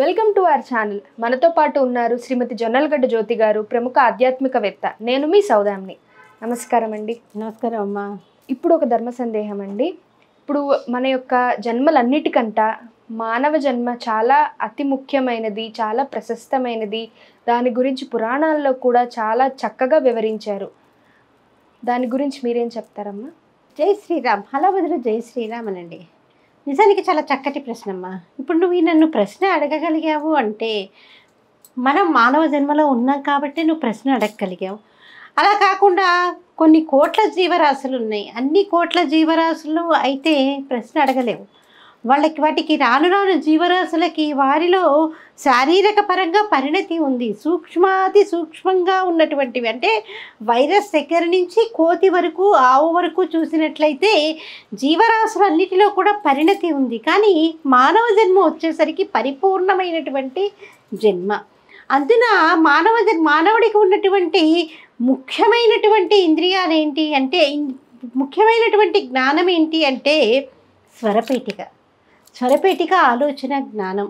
welcome to our channel మనతో పాటు ఉన్నారు శ్రీమతి జొన్నలగడ్డ జ్యోతి గారు ప్రముఖ ఆధ్యాత్మికవేత్త నేను మీ సౌదాంని నమస్కారం అండి నమస్కారం అమ్మ ఇప్పుడు ఒక ధర్మ సందేహం అండి ఇప్పుడు మన యొక్క జన్మలన్నిటికంట మానవ జన్మ చాలా అతి ముఖ్యమైనది చాలా ప్రశస్తమైనది దాని గురించి పురాణాల్లో కూడా చాలా చక్కగా వివరించారు దాని గురించి మీరేం చెప్తారమ్మా జై శ్రీరామ్ హలో బదులు జై శ్రీరామ్ అనండి నిజానికి చాలా చక్కటి ప్రశ్నమ్మా ఇప్పుడు నువ్వు నన్ను ప్రశ్న అడగగలిగావు అంటే మనం మానవ జన్మలో ఉన్నాం కాబట్టి నువ్వు ప్రశ్న అడగగలిగావు అలా కాకుండా కొన్ని కోట్ల జీవరాశులు ఉన్నాయి అన్ని కోట్ల జీవరాశులు అయితే ప్రశ్న అడగలేవు వాళ్ళకి వాటికి రాను రాను జీవరాశులకి వారిలో శారీరక పరంగా పరిణతి ఉంది సూక్ష్మాతి సూక్ష్మంగా ఉన్నటువంటివి అంటే వైరస్ దగ్గర నుంచి కోతి వరకు ఆవు వరకు చూసినట్లయితే జీవరాశులన్నిటిలో కూడా పరిణతి ఉంది కానీ మానవ జన్మ వచ్చేసరికి పరిపూర్ణమైనటువంటి జన్మ అందున మానవ మానవుడికి ఉన్నటువంటి ముఖ్యమైనటువంటి ఇంద్రియాలు ఏంటి అంటే ముఖ్యమైనటువంటి జ్ఞానం ఏంటి అంటే స్వరపేటిక స్వరపేటిక ఆలోచన జ్ఞానం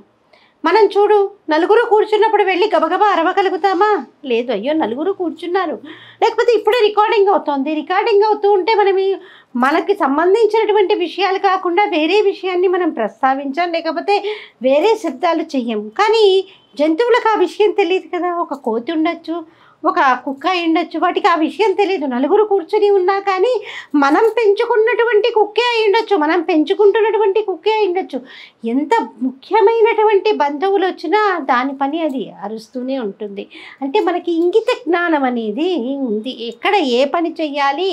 మనం చూడు నలుగురు కూర్చున్నప్పుడు వెళ్ళి గబగబా అరవగలుగుతామా లేదు అయ్యో నలుగురు కూర్చున్నారు లేకపోతే ఇప్పుడే రికార్డింగ్ అవుతోంది రికార్డింగ్ అవుతూ ఉంటే మనం మనకి సంబంధించినటువంటి విషయాలు కాకుండా వేరే విషయాన్ని మనం ప్రస్తావించాం లేకపోతే వేరే శబ్దాలు చెయ్యం కానీ జంతువులకు ఆ విషయం తెలియదు కదా ఒక కోతి ఉండొచ్చు ఒక కుక్క ఉండొచ్చు వాటికి ఆ విషయం తెలియదు నలుగురు కూర్చుని ఉన్నా కానీ మనం పెంచుకున్నటువంటి కుక్కే ఉండొచ్చు మనం పెంచుకుంటున్నటువంటి కుక్కే ఉండొచ్చు ఎంత ముఖ్యమైనటువంటి బంధువులు వచ్చినా దాని పని అది అరుస్తూనే ఉంటుంది అంటే మనకి ఇంగిత జ్ఞానం అనేది ఉంది ఎక్కడ ఏ పని చెయ్యాలి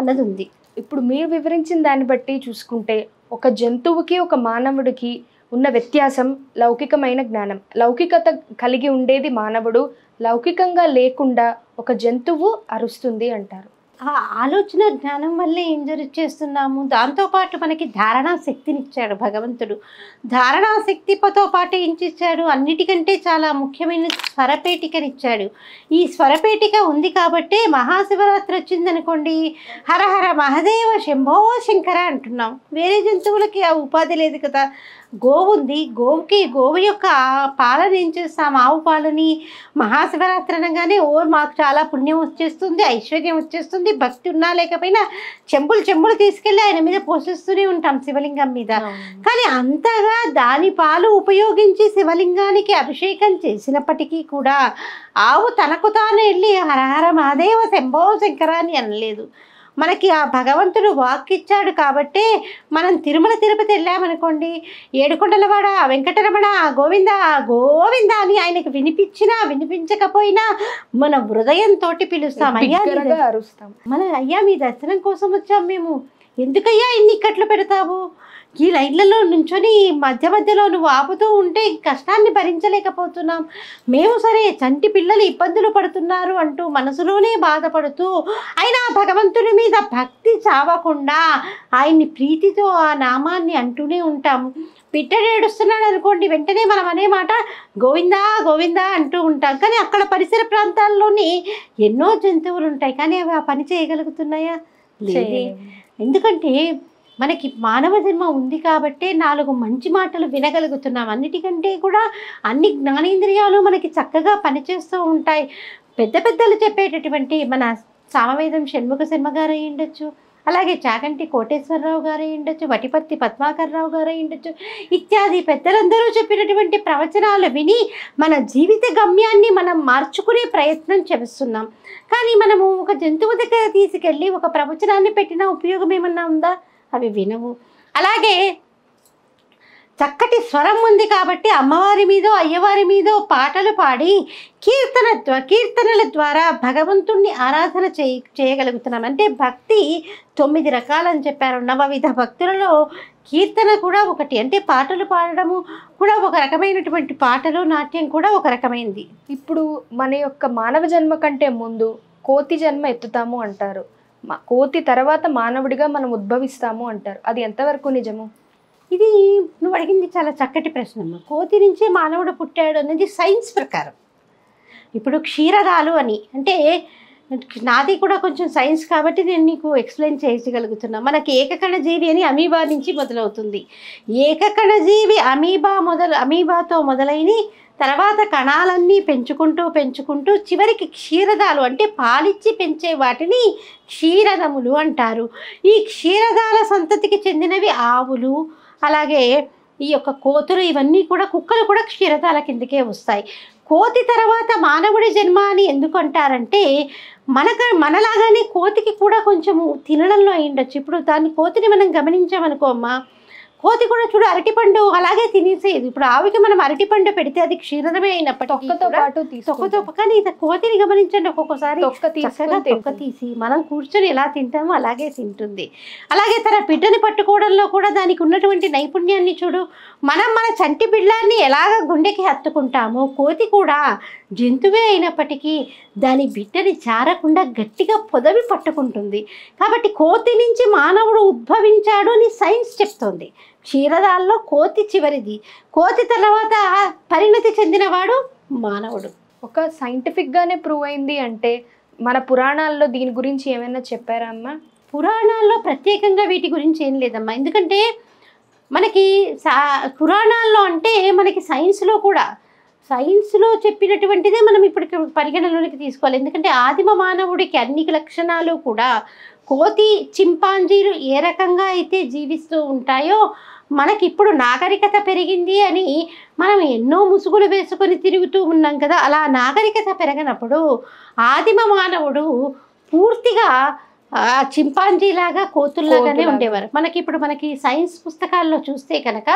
అన్నది ఉంది ఇప్పుడు మీరు వివరించిన దాన్ని బట్టి చూసుకుంటే ఒక జంతువుకి ఒక మానవుడికి ఉన్న వ్యత్యాసం లౌకికమైన జ్ఞానం లౌకికత కలిగి ఉండేది మానవుడు లౌకికంగా లేకుండా ఒక జంతువు అరుస్తుంది అంటారు ఆ ఆలోచన జ్ఞానం వల్లే ఏం జరి చేస్తున్నాము దాంతోపాటు మనకి ధారణాశక్తినిచ్చాడు భగవంతుడు ధారణా పాటు ఏం చేశాడు అన్నిటికంటే చాలా ముఖ్యమైన స్వరపేటికనిచ్చాడు ఈ స్వరపేటిక ఉంది కాబట్టే మహాశివరాత్రి వచ్చిందనుకోండి హరహర మహదేవ శంభో శంకర అంటున్నాం వేరే జంతువులకి ఆ ఉపాధి లేదు కదా గోవు ఉంది గోవుకి గోవు యొక్క పాలన ఏం చేస్తాం ఆవు పాలని మహాశివరాత్రి అనగానే ఓ మాకు చాలా పుణ్యం వచ్చేస్తుంది ఐశ్వర్యం వచ్చేస్తుంది భక్తి ఉన్నా లేకపోయినా చెంబులు చెంబులు తీసుకెళ్ళి ఆయన మీద పోషిస్తూనే ఉంటాం శివలింగం మీద కానీ అంతగా దాని పాలు ఉపయోగించి శివలింగానికి అభిషేకం చేసినప్పటికీ కూడా ఆవు తనకు తాను వెళ్ళి హరహర మహాదేవ శంభో శంకరాన్ని అనలేదు మనకి ఆ భగవంతుడు వాక్ ఇచ్చాడు కాబట్టి మనం తిరుమల తిరుపతి వెళ్ళామనుకోండి ఏడుకొండలవాడ వెంకటరమణ గోవింద గోవింద అని ఆయనకు వినిపించినా వినిపించకపోయినా మన హృదయంతో పిలుస్తాం అయ్యా అరుస్తాం మన అయ్యా మీ దర్శనం కోసం వచ్చాం మేము ఎందుకయ్యా ఇన్ని ఇక్కట్లు పెడతావు ఈ లైన్లలో నుంచొని మధ్య మధ్యలో నువ్వు ఆపుతూ ఉంటే కష్టాన్ని భరించలేకపోతున్నాం మేము సరే చంటి పిల్లలు ఇబ్బందులు పడుతున్నారు అంటూ మనసులోనే బాధపడుతూ అయినా భగవంతుని మీద భక్తి చావకుండా ఆయన్ని ప్రీతితో ఆ నామాన్ని అంటూనే ఉంటాం పిట్టడు ఏడుస్తున్నాడు అనుకోండి వెంటనే మనం అనే మాట గోవిందా గోవిందా అంటూ ఉంటాం కానీ అక్కడ పరిసర ప్రాంతాల్లోని ఎన్నో జంతువులు ఉంటాయి కానీ అవి ఆ పని చేయగలుగుతున్నాయా లేదు ఎందుకంటే మనకి మానవ జన్మ ఉంది కాబట్టే నాలుగు మంచి మాటలు వినగలుగుతున్నాం అన్నిటికంటే కూడా అన్ని జ్ఞానేంద్రియాలు మనకి చక్కగా పనిచేస్తూ ఉంటాయి పెద్ద పెద్దలు చెప్పేటటువంటి మన సామవేదం షణ్ముఖ శర్మ గారు అయి ఉండొచ్చు అలాగే చాగంటి కోటేశ్వరరావు గారు ఉండొచ్చు వటిపత్తి పద్మాకర్రావు గారు ఉండొచ్చు ఇత్యాది పెద్దలందరూ చెప్పినటువంటి ప్రవచనాలు విని మన జీవిత గమ్యాన్ని మనం మార్చుకునే ప్రయత్నం చేస్తున్నాం కానీ మనము ఒక జంతువు దగ్గర తీసుకెళ్ళి ఒక ప్రవచనాన్ని పెట్టిన ఉపయోగం ఏమన్నా ఉందా అవి వినవు అలాగే చక్కటి స్వరం ఉంది కాబట్టి అమ్మవారి మీదో అయ్యవారి మీదో పాటలు పాడి కీర్తన కీర్తనల ద్వారా భగవంతుణ్ణి ఆరాధన చేయ చేయగలుగుతున్నాం అంటే భక్తి తొమ్మిది రకాలని చెప్పారు నవవిధ భక్తులలో కీర్తన కూడా ఒకటి అంటే పాటలు పాడడము కూడా ఒక రకమైనటువంటి పాటలు నాట్యం కూడా ఒక రకమైనది ఇప్పుడు మన యొక్క మానవ జన్మ కంటే ముందు కోతి జన్మ ఎత్తుతాము అంటారు కోతి తర్వాత మానవుడిగా మనం ఉద్భవిస్తాము అంటారు అది ఎంతవరకు నిజము ఇది నువ్వు అడిగింది చాలా చక్కటి ప్రశ్న కోతి నుంచే మానవుడు పుట్టాడు అనేది సైన్స్ ప్రకారం ఇప్పుడు క్షీరదాలు అని అంటే నాది కూడా కొంచెం సైన్స్ కాబట్టి నేను నీకు ఎక్స్ప్లెయిన్ చేయగలుగుతున్నా మనకి ఏకకణజీవి అని అమీబా నుంచి మొదలవుతుంది ఏకకణజీవి అమీబా మొదలు అమీబాతో మొదలైన తర్వాత కణాలన్నీ పెంచుకుంటూ పెంచుకుంటూ చివరికి క్షీరదాలు అంటే పాలిచ్చి పెంచే వాటిని క్షీరదములు అంటారు ఈ క్షీరదాల సంతతికి చెందినవి ఆవులు అలాగే ఈ యొక్క కోతులు ఇవన్నీ కూడా కుక్కలు కూడా క్షీరతాల కిందకే వస్తాయి కోతి తర్వాత మానవుడి జన్మ అని ఎందుకు అంటారంటే మనక మనలాగానే కోతికి కూడా కొంచెము తినడంలో అయ్యిండొచ్చు ఇప్పుడు దాన్ని కోతిని మనం గమనించామనుకోమ్మా కోతి కూడా చూడు అరటిపండు అలాగే తినేసేది ఇప్పుడు ఆవికి మనం అరటిపండు పెడితే అది క్షీరమే అయినప్పటికీ తొక్కతో కానీ ఇది కోతిని గమనించండి ఒక్కొక్కసారి తొక్క తీసి మనం కూర్చొని ఎలా తింటామో అలాగే తింటుంది అలాగే తన బిడ్డని పట్టుకోవడంలో కూడా దానికి ఉన్నటువంటి నైపుణ్యాన్ని చూడు మనం మన చంటి బిడ్డాన్ని ఎలాగ గుండెకి హత్తుకుంటామో కోతి కూడా జంతువే అయినప్పటికీ దాని బిడ్డని చారకుండా గట్టిగా పొదవి పట్టుకుంటుంది కాబట్టి కోతి నుంచి మానవుడు ఉద్భవించాడు అని సైన్స్ చెప్తోంది క్షీరదాల్లో కోతి చివరిది కోతి తర్వాత పరిణతి చెందినవాడు మానవుడు ఒక సైంటిఫిక్గానే ప్రూవ్ అయింది అంటే మన పురాణాల్లో దీని గురించి ఏమైనా చెప్పారా పురాణాల్లో ప్రత్యేకంగా వీటి గురించి ఏం లేదమ్మా ఎందుకంటే మనకి సా పురాణాల్లో అంటే మనకి సైన్స్లో కూడా సైన్స్లో చెప్పినటువంటిదే మనం ఇప్పుడు పరిగణలోనికి తీసుకోవాలి ఎందుకంటే ఆదిమ మానవుడికి అన్ని లక్షణాలు కూడా కోతి చింపాంజీలు ఏ రకంగా అయితే జీవిస్తూ ఉంటాయో మనకి ఇప్పుడు నాగరికత పెరిగింది అని మనం ఎన్నో ముసుగులు వేసుకొని తిరుగుతూ ఉన్నాం కదా అలా నాగరికత పెరగనప్పుడు ఆదిమ మానవుడు పూర్తిగా చింపాంజీలాగా కోతుల్లాగానే ఉండేవారు మనకి ఇప్పుడు మనకి సైన్స్ పుస్తకాల్లో చూస్తే కనుక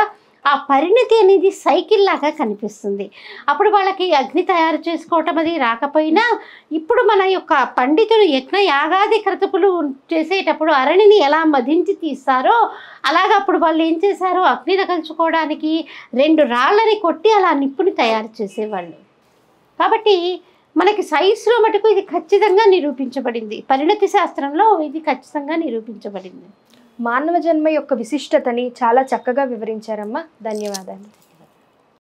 ఆ పరిణతి అనేది సైకిల్ లాగా కనిపిస్తుంది అప్పుడు వాళ్ళకి అగ్ని తయారు చేసుకోవటం అది రాకపోయినా ఇప్పుడు మన యొక్క పండితులు యజ్ఞ యాగాది క్రతుకులు చేసేటప్పుడు అరణిని ఎలా మదించి తీస్తారో అలాగ అప్పుడు వాళ్ళు ఏం చేశారు అగ్ని రగల్చుకోవడానికి రెండు రాళ్ళని కొట్టి అలా నిప్పుని తయారు చేసేవాళ్ళు కాబట్టి మనకి సైన్స్లో మటుకు ఇది ఖచ్చితంగా నిరూపించబడింది పరిణతి శాస్త్రంలో ఇది ఖచ్చితంగా నిరూపించబడింది మానవ జన్మ యొక్క విశిష్టతని చాలా చక్కగా వివరించారమ్మా ధన్యవాదాలు